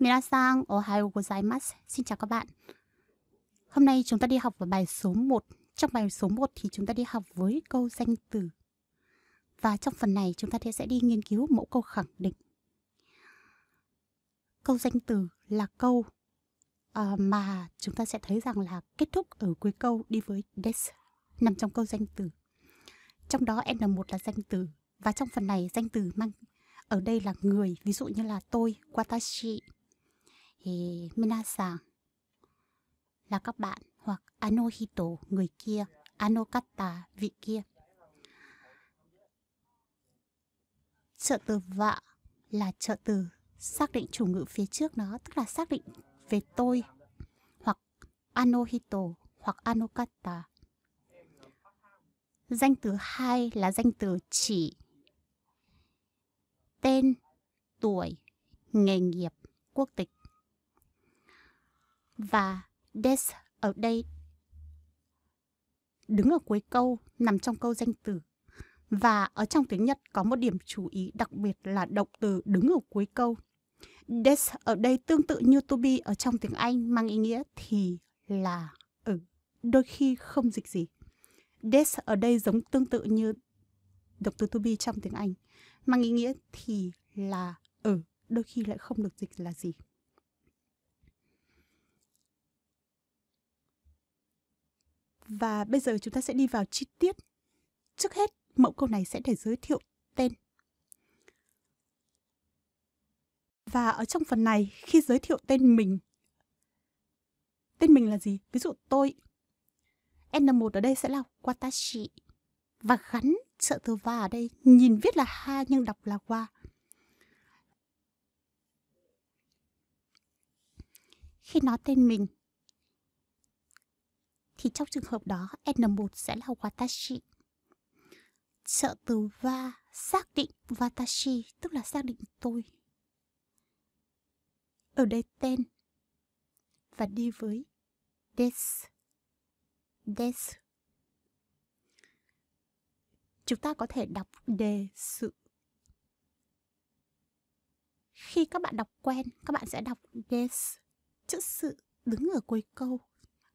Minasang, Ohio gozaimasu. Xin chào các bạn. Hôm nay chúng ta đi học vào bài số 1. Trong bài số 1 thì chúng ta đi học với câu danh từ. Và trong phần này chúng ta sẽ đi nghiên cứu mẫu câu khẳng định. Câu danh từ là câu ờ, mà chúng ta sẽ thấy rằng là kết thúc ở cuối câu đi với des nằm trong câu danh từ. Trong đó N1 là danh từ và trong phần này danh từ mang ở đây là người, ví dụ như là tôi, watashi, thì Minasan là các bạn hoặc Anohito người kia, Anokata vị kia. Trợ từ vợ là trợ từ xác định chủ ngữ phía trước nó, tức là xác định về tôi hoặc Anohito hoặc Anokata. Danh từ hai là danh từ chỉ tên, tuổi, nghề nghiệp, quốc tịch. Và des ở đây đứng ở cuối câu nằm trong câu danh từ. Và ở trong tiếng Nhật có một điểm chú ý đặc biệt là động từ đứng ở cuối câu. Des ở đây tương tự như to be ở trong tiếng Anh mang ý nghĩa thì là ở đôi khi không dịch gì. Des ở đây giống tương tự như động từ to be trong tiếng Anh mang ý nghĩa thì là ở đôi khi lại không được dịch là gì. Và bây giờ chúng ta sẽ đi vào chi tiết. Trước hết, mẫu câu này sẽ để giới thiệu tên. Và ở trong phần này, khi giới thiệu tên mình, tên mình là gì? Ví dụ tôi. N1 ở đây sẽ là watashi. Và gắn trợ từ và ở đây, nhìn viết là ha nhưng đọc là qua Khi nói tên mình, thì trong trường hợp đó N1 sẽ là watashi. Trợ từ va xác định watashi tức là xác định tôi. Ở đây tên và đi với des. Des. Chúng ta có thể đọc đề sự. Khi các bạn đọc quen, các bạn sẽ đọc des, chữ sự đứng ở cuối câu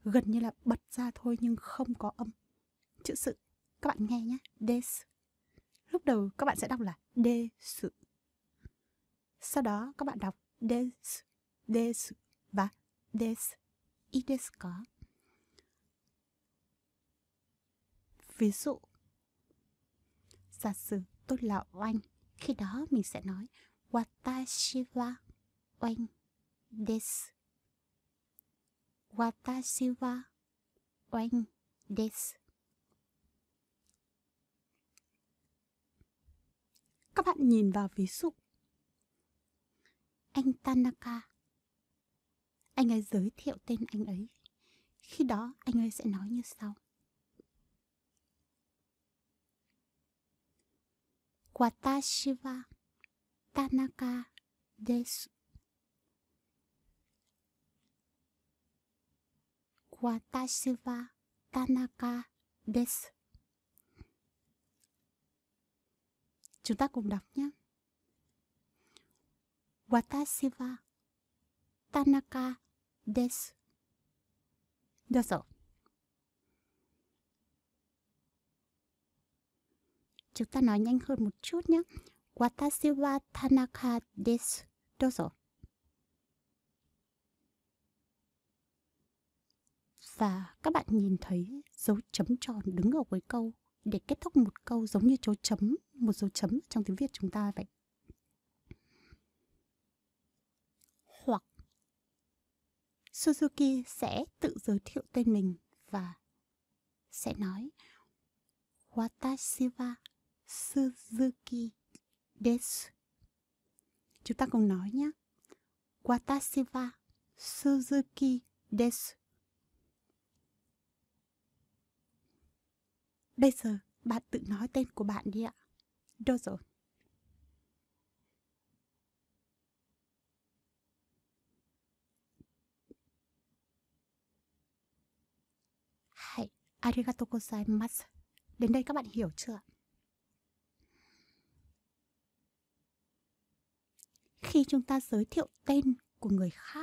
gần như là bật ra thôi nhưng không có âm chữ sự các bạn nghe nhé des lúc đầu các bạn sẽ đọc là đê sự sau đó các bạn đọc des des và des y des có ví dụ giả sử tôi là oanh khi đó mình sẽ nói watashi wa oanh desu các bạn nhìn vào ví dụ. Anh Tanaka. Anh ấy giới thiệu tên anh ấy. Khi đó anh ấy sẽ nói như sau. Watashi wa Tanaka desu. Watashi wa Tanaka Chúng ta cùng đọc nhé. Watashi wa Tanaka desu. Được rồi. Chúng ta nói nhanh hơn một chút nhé. Watashi wa Tanaka desu. Được rồi. Và các bạn nhìn thấy dấu chấm tròn đứng ở cuối câu để kết thúc một câu giống như dấu chấm, một dấu chấm trong tiếng Việt chúng ta vậy. Hoặc Suzuki sẽ tự giới thiệu tên mình và sẽ nói Watashi wa Suzuki desu. Chúng ta cùng nói nhé. Watashi wa Suzuki desu. Bây giờ, bạn tự nói tên của bạn đi ạ. Đâu rồi? Hãy arigato gozaimasu. Đến đây các bạn hiểu chưa? Khi chúng ta giới thiệu tên của người khác